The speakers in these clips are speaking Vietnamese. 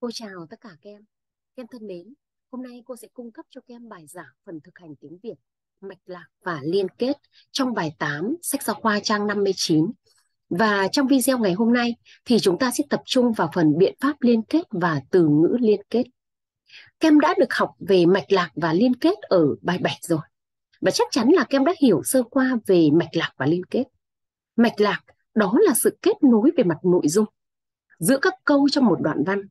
Cô chào tất cả các em. Các em thân mến, hôm nay cô sẽ cung cấp cho các em bài giảng phần thực hành tiếng Việt, mạch lạc và liên kết trong bài 8 sách giáo khoa trang 59. Và trong video ngày hôm nay thì chúng ta sẽ tập trung vào phần biện pháp liên kết và từ ngữ liên kết. Các em đã được học về mạch lạc và liên kết ở bài 7 rồi. Và chắc chắn là các em đã hiểu sơ qua về mạch lạc và liên kết. Mạch lạc đó là sự kết nối về mặt nội dung giữa các câu trong một đoạn văn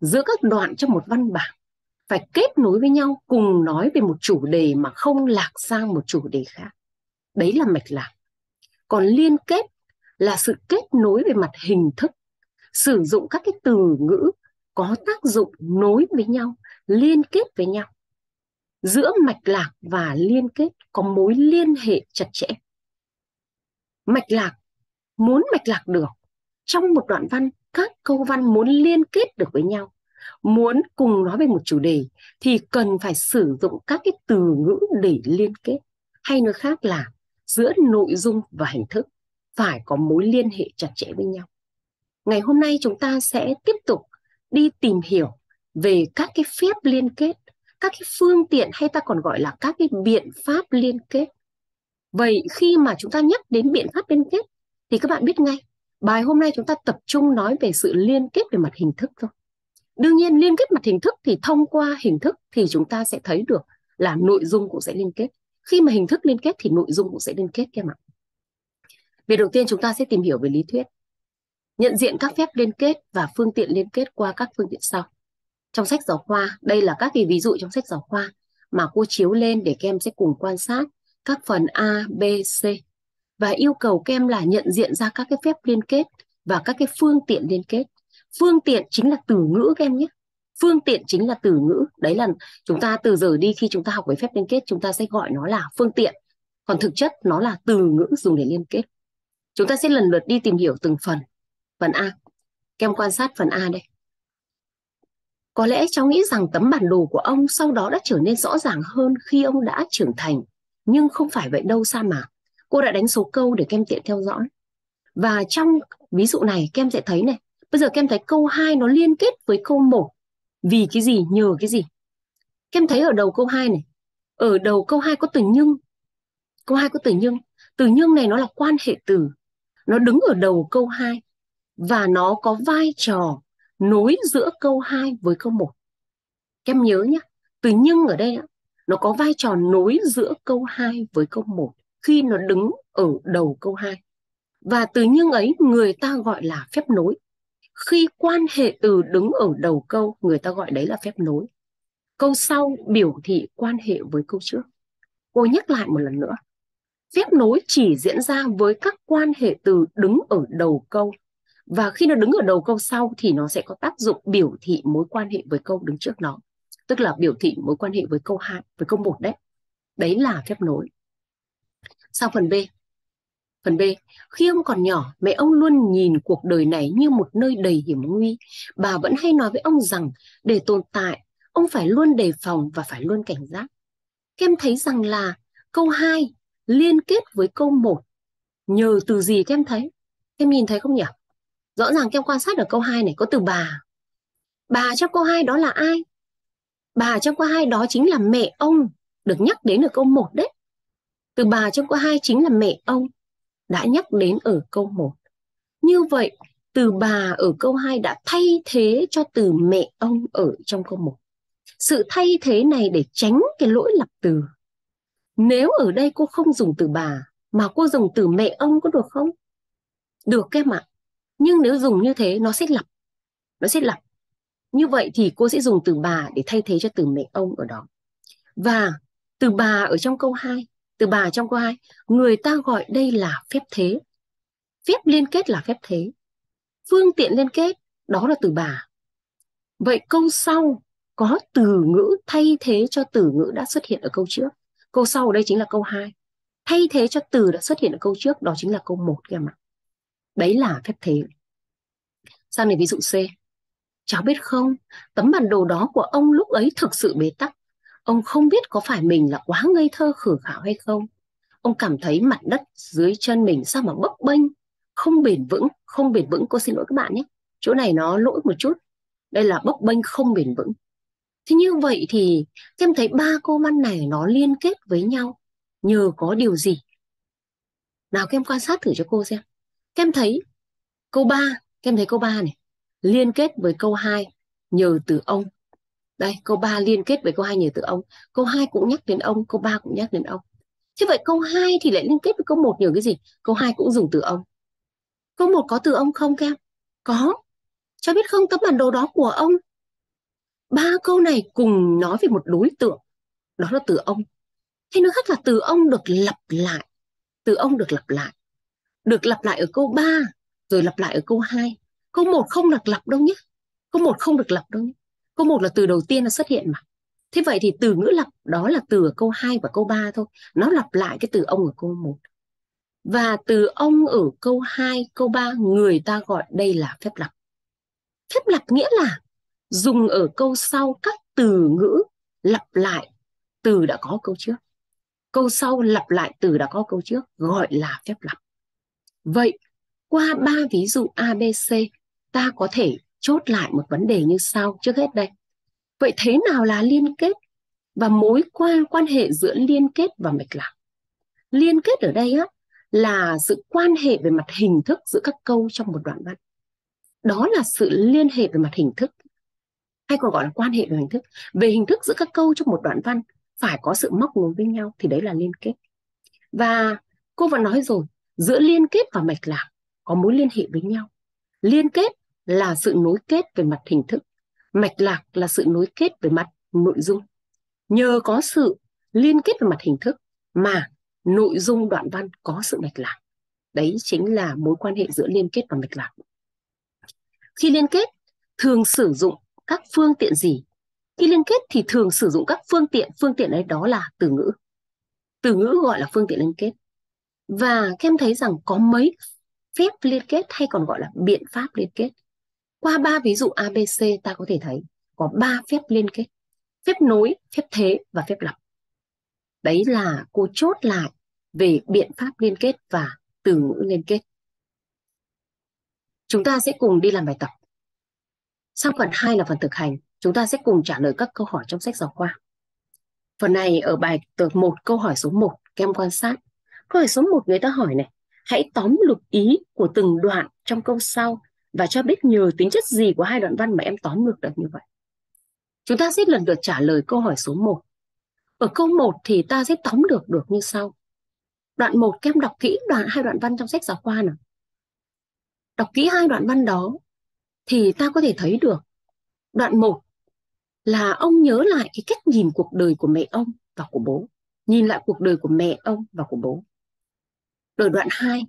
giữa các đoạn trong một văn bản phải kết nối với nhau cùng nói về một chủ đề mà không lạc sang một chủ đề khác đấy là mạch lạc còn liên kết là sự kết nối về mặt hình thức sử dụng các cái từ ngữ có tác dụng nối với nhau liên kết với nhau giữa mạch lạc và liên kết có mối liên hệ chặt chẽ mạch lạc muốn mạch lạc được trong một đoạn văn các câu văn muốn liên kết được với nhau muốn cùng nói về một chủ đề thì cần phải sử dụng các cái từ ngữ để liên kết hay nói khác là giữa nội dung và hình thức phải có mối liên hệ chặt chẽ với nhau ngày hôm nay chúng ta sẽ tiếp tục đi tìm hiểu về các cái phép liên kết các cái phương tiện hay ta còn gọi là các cái biện pháp liên kết vậy khi mà chúng ta nhắc đến biện pháp liên kết thì các bạn biết ngay bài hôm nay chúng ta tập trung nói về sự liên kết về mặt hình thức thôi đương nhiên liên kết mặt hình thức thì thông qua hình thức thì chúng ta sẽ thấy được là nội dung cũng sẽ liên kết khi mà hình thức liên kết thì nội dung cũng sẽ liên kết các em ạ việc đầu tiên chúng ta sẽ tìm hiểu về lý thuyết nhận diện các phép liên kết và phương tiện liên kết qua các phương tiện sau trong sách giáo khoa đây là các cái ví dụ trong sách giáo khoa mà cô chiếu lên để các em sẽ cùng quan sát các phần a b c và yêu cầu các em là nhận diện ra các cái phép liên kết và các cái phương tiện liên kết phương tiện chính là từ ngữ các em nhé phương tiện chính là từ ngữ đấy là chúng ta từ giờ đi khi chúng ta học về phép liên kết chúng ta sẽ gọi nó là phương tiện còn thực chất nó là từ ngữ dùng để liên kết chúng ta sẽ lần lượt đi tìm hiểu từng phần phần a các em quan sát phần a đây có lẽ cháu nghĩ rằng tấm bản đồ của ông sau đó đã trở nên rõ ràng hơn khi ông đã trưởng thành nhưng không phải vậy đâu sa mạc cô đã đánh số câu để kem tiện theo dõi. Và trong ví dụ này kem sẽ thấy này, bây giờ kem thấy câu 2 nó liên kết với câu 1 vì cái gì, nhờ cái gì. Kem thấy ở đầu câu 2 này, ở đầu câu 2 có từ nhưng. Câu 2 có từ nhưng. Từ nhưng này nó là quan hệ từ. Nó đứng ở đầu câu 2 và nó có vai trò nối giữa câu 2 với câu 1. Kem nhớ nhá từ nhưng ở đây nó có vai trò nối giữa câu 2 với câu 1 khi nó đứng ở đầu câu 2. Và từ nhưng ấy người ta gọi là phép nối. Khi quan hệ từ đứng ở đầu câu, người ta gọi đấy là phép nối. Câu sau biểu thị quan hệ với câu trước. Cô nhắc lại một lần nữa. Phép nối chỉ diễn ra với các quan hệ từ đứng ở đầu câu và khi nó đứng ở đầu câu sau thì nó sẽ có tác dụng biểu thị mối quan hệ với câu đứng trước nó tức là biểu thị mối quan hệ với câu 2 với câu 1 đấy đấy là phép nối sang phần B. Phần B, khi ông còn nhỏ, mẹ ông luôn nhìn cuộc đời này như một nơi đầy hiểm nguy. Bà vẫn hay nói với ông rằng để tồn tại, ông phải luôn đề phòng và phải luôn cảnh giác. kem thấy rằng là câu 2 liên kết với câu 1. Nhờ từ gì kem thấy? kem nhìn thấy không nhỉ? Rõ ràng kem quan sát ở câu 2 này có từ bà. Bà trong câu 2 đó là ai? Bà trong câu 2 đó chính là mẹ ông được nhắc đến ở câu 1 đấy từ bà trong câu hai chính là mẹ ông, đã nhắc đến ở câu 1. Như vậy, từ bà ở câu 2 đã thay thế cho từ mẹ ông ở trong câu 1. Sự thay thế này để tránh cái lỗi lặp từ. Nếu ở đây cô không dùng từ bà mà cô dùng từ mẹ ông có được không? Được em ạ. Nhưng nếu dùng như thế nó sẽ lặp. Nó sẽ lặp. Như vậy thì cô sẽ dùng từ bà để thay thế cho từ mẹ ông ở đó. Và từ bà ở trong câu 2 từ bà trong câu 2. Người ta gọi đây là phép thế. Phép liên kết là phép thế. Phương tiện liên kết, đó là từ bà. Vậy câu sau có từ ngữ thay thế cho từ ngữ đã xuất hiện ở câu trước. Câu sau ở đây chính là câu 2. Thay thế cho từ đã xuất hiện ở câu trước, đó chính là câu 1 các em ạ. Đấy là phép thế. Sang đến ví dụ C. Cháu biết không, tấm bản đồ đó của ông lúc ấy thực sự bế tắc. Ông không biết có phải mình là quá ngây thơ khử khảo hay không. Ông cảm thấy mặt đất dưới chân mình sao mà bấp bênh, không bền vững, không bền vững. Cô xin lỗi các bạn nhé. Chỗ này nó lỗi một chút. Đây là bấp bênh không bền vững. Thế như vậy thì em thấy ba câu văn này nó liên kết với nhau nhờ có điều gì? Nào các em quan sát thử cho cô xem. Các em thấy câu 3, các em thấy câu 3 này liên kết với câu 2 nhờ từ ông đây câu 3 liên kết với câu 2 nhờ từ ông câu 2 cũng nhắc đến ông câu 3 cũng nhắc đến ông thế vậy câu 2 thì lại liên kết với câu 1 nhờ cái gì câu 2 cũng dùng từ ông câu 1 có từ ông không các em có cho biết không tấm bản đồ đó của ông ba câu này cùng nói về một đối tượng đó là từ ông hay nói khác là từ ông được lặp lại từ ông được lặp lại được lặp lại ở câu 3 rồi lặp lại ở câu 2 câu 1 không được lặp đâu nhé câu 1 không được lặp đâu nhé Câu một là từ đầu tiên nó xuất hiện mà. Thế vậy thì từ ngữ lập đó là từ ở câu 2 và câu 3 thôi. Nó lặp lại cái từ ông ở câu 1. Và từ ông ở câu 2, câu 3 người ta gọi đây là phép lập Phép lập nghĩa là dùng ở câu sau các từ ngữ lặp lại từ đã có câu trước. Câu sau lặp lại từ đã có câu trước gọi là phép lập Vậy qua ba ví dụ ABC ta có thể chốt lại một vấn đề như sau trước hết đây vậy thế nào là liên kết và mối quan quan hệ giữa liên kết và mạch lạc liên kết ở đây á là sự quan hệ về mặt hình thức giữa các câu trong một đoạn văn đó là sự liên hệ về mặt hình thức hay còn gọi là quan hệ về hình thức về hình thức giữa các câu trong một đoạn văn phải có sự móc nối với nhau thì đấy là liên kết và cô vừa nói rồi giữa liên kết và mạch lạc có mối liên hệ với nhau liên kết là sự nối kết về mặt hình thức mạch lạc là sự nối kết về mặt nội dung nhờ có sự liên kết về mặt hình thức mà nội dung đoạn văn có sự mạch lạc đấy chính là mối quan hệ giữa liên kết và mạch lạc khi liên kết thường sử dụng các phương tiện gì khi liên kết thì thường sử dụng các phương tiện phương tiện ấy đó là từ ngữ từ ngữ gọi là phương tiện liên kết và kem thấy rằng có mấy phép liên kết hay còn gọi là biện pháp liên kết qua ba ví dụ ABC ta có thể thấy có ba phép liên kết, phép nối, phép thế và phép lập. Đấy là cô chốt lại về biện pháp liên kết và từ ngữ liên kết. Chúng ta sẽ cùng đi làm bài tập. sau phần 2 là phần thực hành, chúng ta sẽ cùng trả lời các câu hỏi trong sách giáo khoa. Phần này ở bài tập một câu hỏi số 1 kem quan sát. Câu hỏi số 1 người ta hỏi này, hãy tóm lược ý của từng đoạn trong câu sau và cho biết nhờ tính chất gì của hai đoạn văn mà em tóm ngược được như vậy. Chúng ta sẽ lần lượt trả lời câu hỏi số 1. Ở câu 1 thì ta sẽ tóm được được như sau. Đoạn 1 các em đọc kỹ đoạn hai đoạn văn trong sách giáo khoa nào. Đọc kỹ hai đoạn văn đó thì ta có thể thấy được đoạn 1 là ông nhớ lại cái cách nhìn cuộc đời của mẹ ông và của bố, nhìn lại cuộc đời của mẹ ông và của bố. rồi đoạn 2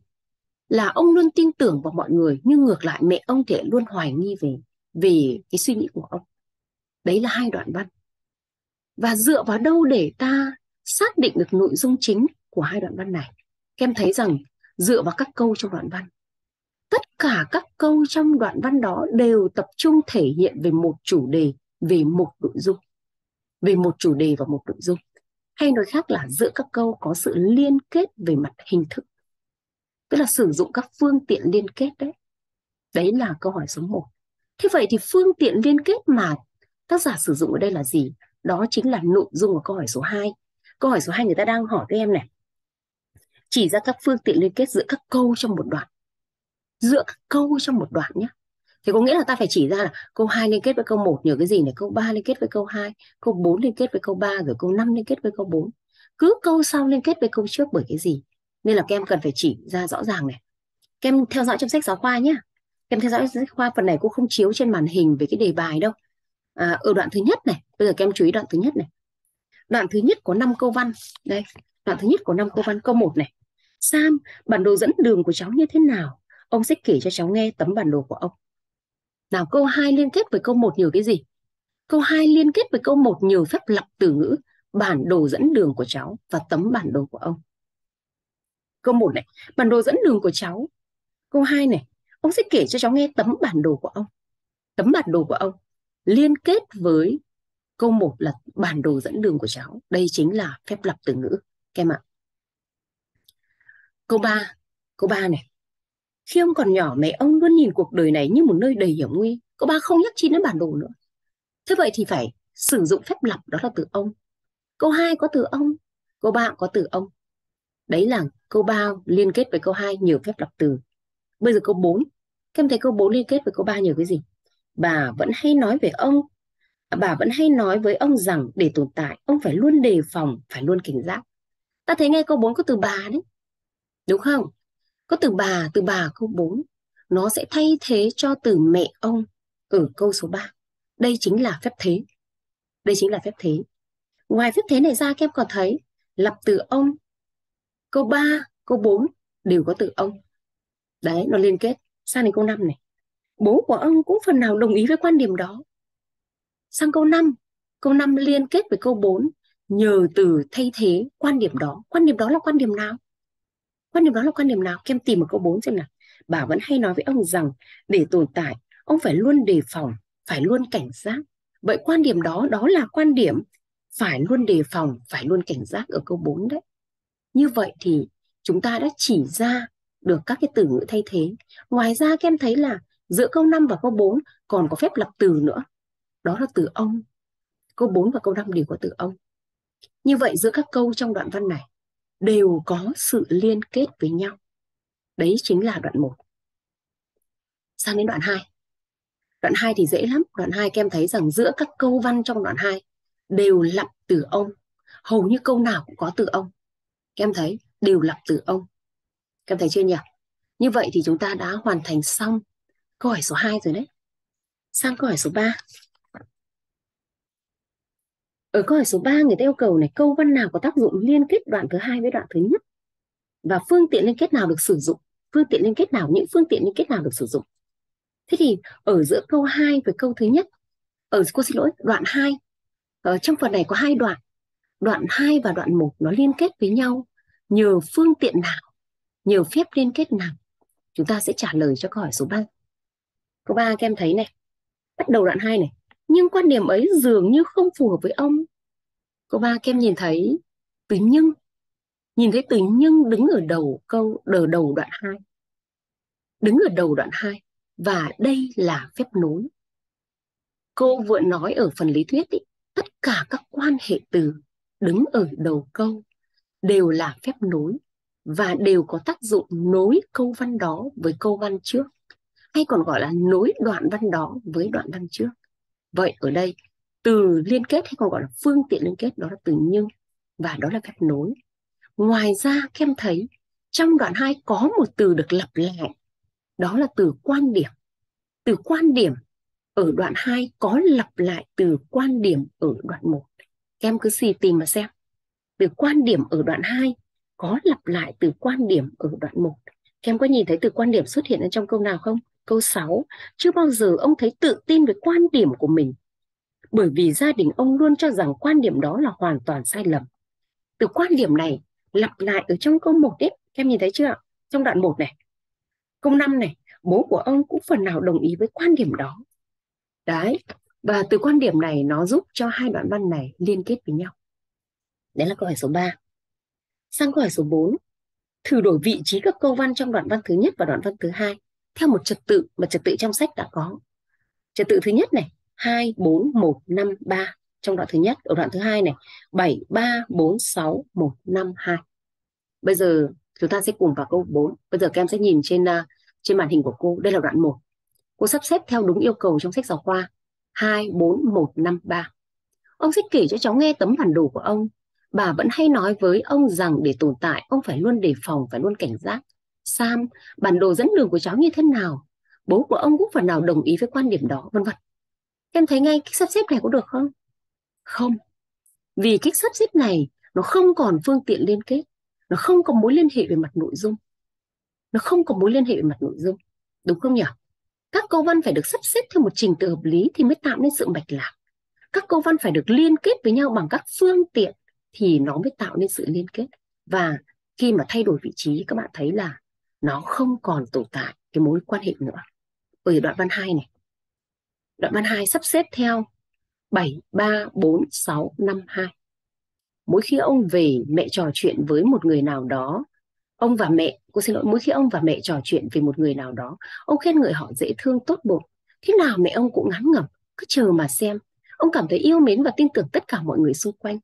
là ông luôn tin tưởng vào mọi người nhưng ngược lại mẹ ông thể luôn hoài nghi về về cái suy nghĩ của ông đấy là hai đoạn văn và dựa vào đâu để ta xác định được nội dung chính của hai đoạn văn này kem thấy rằng dựa vào các câu trong đoạn văn tất cả các câu trong đoạn văn đó đều tập trung thể hiện về một chủ đề về một nội dung về một chủ đề và một nội dung hay nói khác là giữa các câu có sự liên kết về mặt hình thức tức là sử dụng các phương tiện liên kết đấy đấy là câu hỏi số 1 thế vậy thì phương tiện liên kết mà tác giả sử dụng ở đây là gì đó chính là nội dung của câu hỏi số 2 câu hỏi số 2 người ta đang hỏi các em này chỉ ra các phương tiện liên kết giữa các câu trong một đoạn giữa các câu trong một đoạn nhé thì có nghĩa là ta phải chỉ ra là câu 2 liên kết với câu 1 nhờ cái gì này, câu 3 liên kết với câu 2, câu 4 liên kết với câu 3 rồi câu 5 liên kết với câu 4. Cứ câu sau liên kết với câu trước bởi cái gì? nên là các em cần phải chỉ ra rõ ràng này các em theo dõi trong sách giáo khoa nhé các em theo dõi sách khoa phần này cô không chiếu trên màn hình về cái đề bài đâu à, ở đoạn thứ nhất này bây giờ các em chú ý đoạn thứ nhất này đoạn thứ nhất có 5 câu văn đây đoạn thứ nhất có 5 câu văn câu 1 này Sam bản đồ dẫn đường của cháu như thế nào ông sẽ kể cho cháu nghe tấm bản đồ của ông nào câu 2 liên kết với câu 1 nhiều cái gì câu 2 liên kết với câu 1 nhiều phép lập từ ngữ bản đồ dẫn đường của cháu và tấm bản đồ của ông Câu 1 này, bản đồ dẫn đường của cháu. Câu 2 này, ông sẽ kể cho cháu nghe tấm bản đồ của ông. Tấm bản đồ của ông liên kết với câu 1 là bản đồ dẫn đường của cháu. Đây chính là phép lập từ ngữ các em ạ. Câu 3, câu 3 này. Khi ông còn nhỏ, mẹ ông luôn nhìn cuộc đời này như một nơi đầy hiểm nguy. câu ba không nhắc chi đến bản đồ nữa. Thế vậy thì phải sử dụng phép lập đó là từ ông. Câu 2 có từ ông, câu 3 có từ ông đấy là câu 3 liên kết với câu 2 nhiều phép lọc từ bây giờ câu 4 các em thấy câu 4 liên kết với câu 3 nhiều cái gì bà vẫn hay nói về ông à, bà vẫn hay nói với ông rằng để tồn tại ông phải luôn đề phòng phải luôn cảnh giác ta thấy ngay câu 4 có từ bà đấy đúng không có từ bà từ bà câu 4 nó sẽ thay thế cho từ mẹ ông ở câu số 3 đây chính là phép thế đây chính là phép thế ngoài phép thế này ra các em còn thấy lập từ ông câu 3, câu 4 đều có từ ông. Đấy, nó liên kết. Sang đến câu 5 này. Bố của ông cũng phần nào đồng ý với quan điểm đó. Sang câu 5, câu 5 liên kết với câu 4 nhờ từ thay thế quan điểm đó. Quan điểm đó là quan điểm nào? Quan điểm đó là quan điểm nào? kem tìm ở câu 4 xem nào. Bà vẫn hay nói với ông rằng để tồn tại, ông phải luôn đề phòng, phải luôn cảnh giác. Vậy quan điểm đó, đó là quan điểm phải luôn đề phòng, phải luôn cảnh giác ở câu 4 đấy như vậy thì chúng ta đã chỉ ra được các cái từ ngữ thay thế ngoài ra các em thấy là giữa câu 5 và câu 4 còn có phép lập từ nữa đó là từ ông câu 4 và câu 5 đều có từ ông như vậy giữa các câu trong đoạn văn này đều có sự liên kết với nhau đấy chính là đoạn 1 sang đến đoạn 2 đoạn 2 thì dễ lắm đoạn 2 các em thấy rằng giữa các câu văn trong đoạn 2 đều lặp từ ông hầu như câu nào cũng có từ ông các em thấy đều lập từ ông. Các em thấy chưa nhỉ? Như vậy thì chúng ta đã hoàn thành xong câu hỏi số 2 rồi đấy. Sang câu hỏi số 3. Ở câu hỏi số 3 người ta yêu cầu này câu văn nào có tác dụng liên kết đoạn thứ hai với đoạn thứ nhất và phương tiện liên kết nào được sử dụng, phương tiện liên kết nào những phương tiện liên kết nào được sử dụng. Thế thì ở giữa câu 2 với câu thứ nhất, ở cô xin lỗi, đoạn 2 ở ờ, trong phần này có hai đoạn đoạn 2 và đoạn 1 nó liên kết với nhau nhờ phương tiện nào, nhờ phép liên kết nào. Chúng ta sẽ trả lời cho câu hỏi số 3. Câu 3 các em thấy này, bắt đầu đoạn 2 này. Nhưng quan điểm ấy dường như không phù hợp với ông. Câu 3 các em nhìn thấy từ nhưng, nhìn thấy từ nhưng đứng ở đầu câu, đờ đầu đoạn 2. Đứng ở đầu đoạn 2 và đây là phép nối. Cô vừa nói ở phần lý thuyết ý, tất cả các quan hệ từ đứng ở đầu câu đều là phép nối và đều có tác dụng nối câu văn đó với câu văn trước hay còn gọi là nối đoạn văn đó với đoạn văn trước vậy ở đây từ liên kết hay còn gọi là phương tiện liên kết đó là từ nhưng và đó là phép nối ngoài ra kem thấy trong đoạn 2 có một từ được lặp lại đó là từ quan điểm từ quan điểm ở đoạn 2 có lặp lại từ quan điểm ở đoạn 1 em cứ xì tìm mà xem từ quan điểm ở đoạn 2 có lặp lại từ quan điểm ở đoạn 1 em có nhìn thấy từ quan điểm xuất hiện ở trong câu nào không câu 6 chưa bao giờ ông thấy tự tin về quan điểm của mình bởi vì gia đình ông luôn cho rằng quan điểm đó là hoàn toàn sai lầm từ quan điểm này lặp lại ở trong câu 1 đấy em nhìn thấy chưa ạ trong đoạn 1 này câu 5 này bố của ông cũng phần nào đồng ý với quan điểm đó đấy và từ quan điểm này nó giúp cho hai đoạn văn này liên kết với nhau. Đấy là câu hỏi số 3. Sang câu hỏi số 4. Thử đổi vị trí các câu văn trong đoạn văn thứ nhất và đoạn văn thứ hai theo một trật tự mà trật tự trong sách đã có. Trật tự thứ nhất này, 2, 4, 1, 5, 3 trong đoạn thứ nhất. Ở đoạn thứ hai này, 7, 3, 4, 6, 1, 5, 2. Bây giờ chúng ta sẽ cùng vào câu 4. Bây giờ các em sẽ nhìn trên à, trên màn hình của cô. Đây là đoạn 1. Cô sắp xếp theo đúng yêu cầu trong sách giáo khoa 24153. Ông sẽ kể cho cháu nghe tấm bản đồ của ông. Bà vẫn hay nói với ông rằng để tồn tại, ông phải luôn đề phòng và luôn cảnh giác. Sam, bản đồ dẫn đường của cháu như thế nào? Bố của ông cũng phần nào đồng ý với quan điểm đó, vân vân. Em thấy ngay cách sắp xếp này có được không? Không. Vì cách sắp xếp này nó không còn phương tiện liên kết, nó không có mối liên hệ về mặt nội dung. Nó không có mối liên hệ về mặt nội dung, đúng không nhỉ? Các câu văn phải được sắp xếp theo một trình tự hợp lý thì mới tạo nên sự mạch lạc. Các câu văn phải được liên kết với nhau bằng các phương tiện thì nó mới tạo nên sự liên kết. Và khi mà thay đổi vị trí các bạn thấy là nó không còn tồn tại cái mối quan hệ nữa. Ở ừ, đoạn văn 2 này. Đoạn văn 2 sắp xếp theo 7, 3, 4, 6, 5, 2. Mỗi khi ông về, mẹ trò chuyện với một người nào đó ông và mẹ cô xin lỗi mỗi khi ông và mẹ trò chuyện về một người nào đó ông khen người họ dễ thương tốt bụng thế nào mẹ ông cũng ngán ngẩm cứ chờ mà xem ông cảm thấy yêu mến và tin tưởng tất cả mọi người xung quanh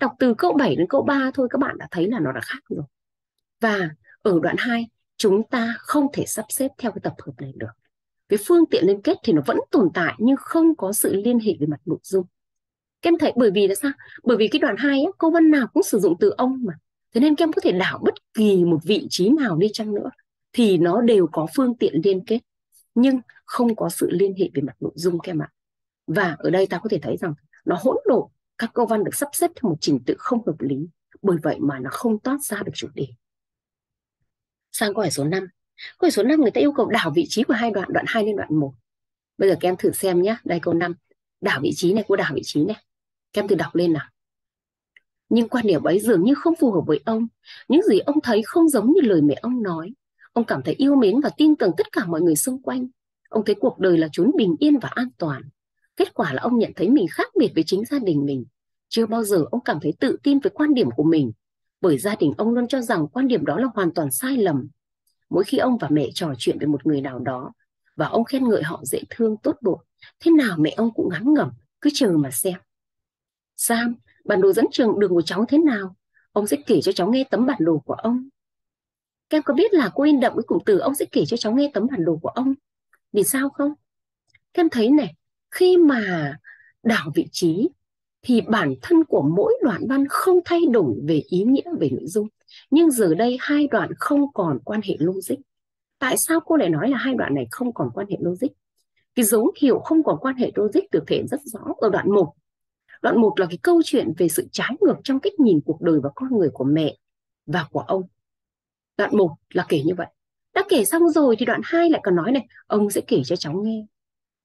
đọc từ câu 7 đến câu 3 thôi các bạn đã thấy là nó đã khác rồi và ở đoạn 2 chúng ta không thể sắp xếp theo cái tập hợp này được cái phương tiện liên kết thì nó vẫn tồn tại nhưng không có sự liên hệ về mặt nội dung các em thấy bởi vì là sao bởi vì cái đoạn 2 ấy, câu văn nào cũng sử dụng từ ông mà thế nên kem có thể đảo bất kỳ một vị trí nào đi chăng nữa thì nó đều có phương tiện liên kết nhưng không có sự liên hệ về mặt nội dung kem ạ và ở đây ta có thể thấy rằng nó hỗn độn các câu văn được sắp xếp theo một trình tự không hợp lý bởi vậy mà nó không toát ra được chủ đề sang câu hỏi số 5 câu hỏi số 5 người ta yêu cầu đảo vị trí của hai đoạn đoạn 2 lên đoạn 1 bây giờ các em thử xem nhé đây câu 5 đảo vị trí này cô đảo vị trí này các em thử đọc lên nào nhưng quan điểm ấy dường như không phù hợp với ông. Những gì ông thấy không giống như lời mẹ ông nói. Ông cảm thấy yêu mến và tin tưởng tất cả mọi người xung quanh. Ông thấy cuộc đời là chốn bình yên và an toàn. Kết quả là ông nhận thấy mình khác biệt với chính gia đình mình. Chưa bao giờ ông cảm thấy tự tin với quan điểm của mình, bởi gia đình ông luôn cho rằng quan điểm đó là hoàn toàn sai lầm. Mỗi khi ông và mẹ trò chuyện với một người nào đó, và ông khen ngợi họ dễ thương tốt bụng, thế nào mẹ ông cũng ngắn ngẩm, cứ chờ mà xem. Sam, bản đồ dẫn trường đường của cháu thế nào ông sẽ kể cho cháu nghe tấm bản đồ của ông các em có biết là cô in đậm với cụm từ ông sẽ kể cho cháu nghe tấm bản đồ của ông vì sao không các em thấy này khi mà đảo vị trí thì bản thân của mỗi đoạn văn không thay đổi về ý nghĩa về nội dung nhưng giờ đây hai đoạn không còn quan hệ logic tại sao cô lại nói là hai đoạn này không còn quan hệ logic cái dấu hiệu không còn quan hệ logic được thể rất rõ ở đoạn 1 Đoạn một là cái câu chuyện về sự trái ngược trong cách nhìn cuộc đời và con người của mẹ và của ông. Đoạn một là kể như vậy. Đã kể xong rồi thì đoạn hai lại còn nói này, ông sẽ kể cho cháu nghe.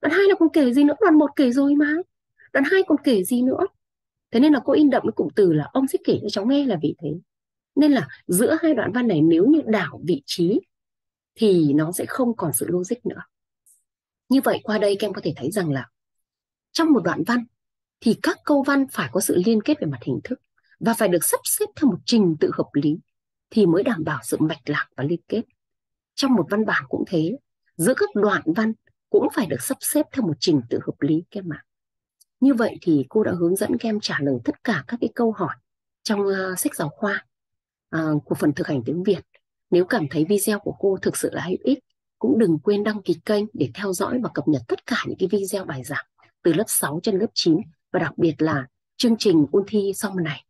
Đoạn hai là còn kể gì nữa, đoạn một kể rồi mà. Đoạn hai còn kể gì nữa. Thế nên là cô in đậm cái cụm từ là ông sẽ kể cho cháu nghe là vì thế. Nên là giữa hai đoạn văn này nếu như đảo vị trí thì nó sẽ không còn sự logic nữa. Như vậy qua đây các em có thể thấy rằng là trong một đoạn văn thì các câu văn phải có sự liên kết về mặt hình thức và phải được sắp xếp theo một trình tự hợp lý thì mới đảm bảo sự mạch lạc và liên kết. Trong một văn bản cũng thế, giữa các đoạn văn cũng phải được sắp xếp theo một trình tự hợp lý các em ạ. Như vậy thì cô đã hướng dẫn các em trả lời tất cả các cái câu hỏi trong uh, sách giáo khoa uh, của phần thực hành tiếng Việt. Nếu cảm thấy video của cô thực sự là hữu ích, cũng đừng quên đăng ký kênh để theo dõi và cập nhật tất cả những cái video bài giảng từ lớp 6 trên lớp 9 và đặc biệt là chương trình ôn thi sau này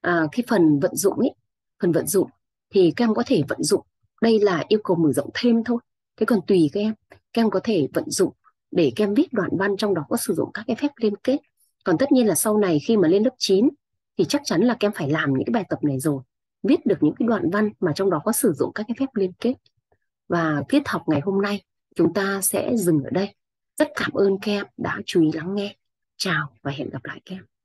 à, cái phần vận dụng ấy phần vận dụng thì các em có thể vận dụng đây là yêu cầu mở rộng thêm thôi thế còn tùy các em các em có thể vận dụng để các em viết đoạn văn trong đó có sử dụng các cái phép liên kết còn tất nhiên là sau này khi mà lên lớp 9 thì chắc chắn là các em phải làm những cái bài tập này rồi viết được những cái đoạn văn mà trong đó có sử dụng các cái phép liên kết và tiết học ngày hôm nay chúng ta sẽ dừng ở đây rất cảm ơn các em đã chú ý lắng nghe chào và hẹn gặp lại các em